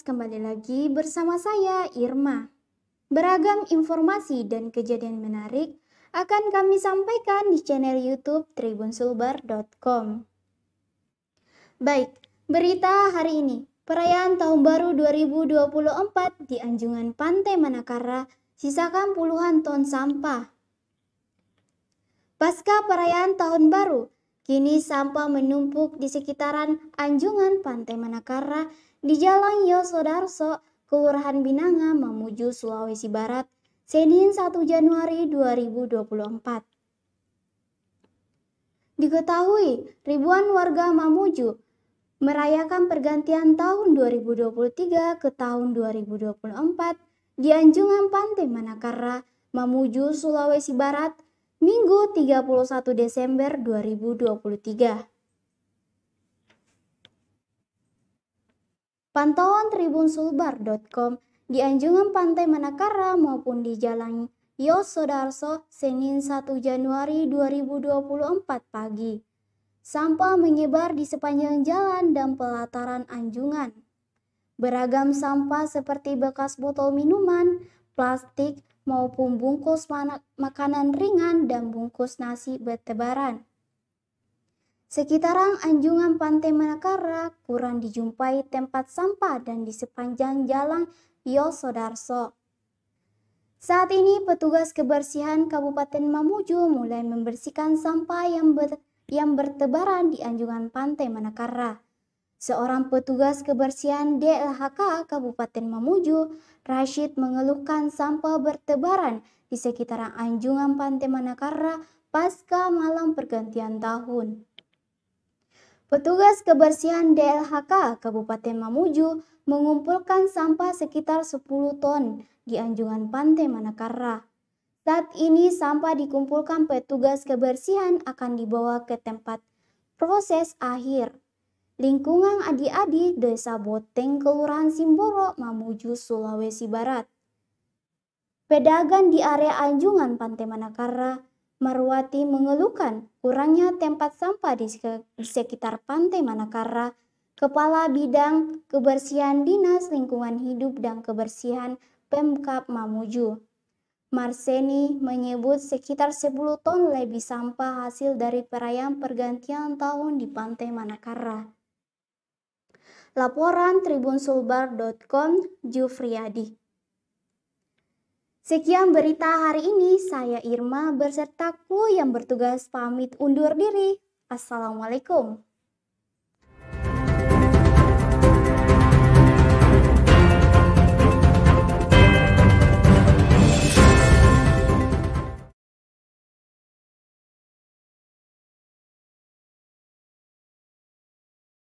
kembali lagi bersama saya Irma. Beragam informasi dan kejadian menarik akan kami sampaikan di channel YouTube tribunsulbar.com. Baik, berita hari ini. Perayaan Tahun Baru 2024 di Anjungan Pantai Manakara sisakan puluhan ton sampah. Pasca perayaan Tahun Baru, Kini sampah menumpuk di sekitaran Anjungan Pantai Manakara di Jalan Yosodarso, Kelurahan Binanga, Mamuju, Sulawesi Barat, Senin 1 Januari 2024. Diketahui, ribuan warga Mamuju merayakan pergantian tahun 2023 ke tahun 2024 di Anjungan Pantai Manakara, Mamuju, Sulawesi Barat, Minggu 31 Desember 2023. Pantauan Tribun Sulbar.com di Anjungan Pantai Manakara maupun di Jalan Yosodarso, Senin 1 Januari 2024 pagi. Sampah menyebar di sepanjang jalan dan pelataran Anjungan. Beragam sampah seperti bekas botol minuman, plastik, maupun bungkus makanan ringan dan bungkus nasi bertebaran. Sekitaran anjungan Pantai Manakara kurang dijumpai tempat sampah dan di sepanjang jalan Yosodarso. Saat ini petugas kebersihan Kabupaten Mamuju mulai membersihkan sampah yang, ber, yang bertebaran di anjungan Pantai Manakara. Seorang petugas kebersihan DLHK Kabupaten Mamuju, Rashid mengeluhkan sampah bertebaran di sekitar Anjungan Pantai Manakara pasca malam pergantian tahun. Petugas kebersihan DLHK Kabupaten Mamuju mengumpulkan sampah sekitar 10 ton di Anjungan Pantai Manakara. Saat ini sampah dikumpulkan petugas kebersihan akan dibawa ke tempat proses akhir lingkungan Adi-Adi, Desa Boteng, Kelurahan Simboro, Mamuju, Sulawesi Barat. Pedagang di area Anjungan Pantai Manakara, Marwati mengeluhkan kurangnya tempat sampah di sekitar Pantai Manakara. Kepala Bidang Kebersihan Dinas Lingkungan Hidup dan Kebersihan Pemkap Mamuju, Marseni menyebut sekitar 10 ton lebih sampah hasil dari perayaan pergantian tahun di Pantai Manakara. Laporan Tribun Sulbar.com, Jufriyadi. Sekian berita hari ini, saya Irma berserta yang bertugas pamit undur diri. Assalamualaikum.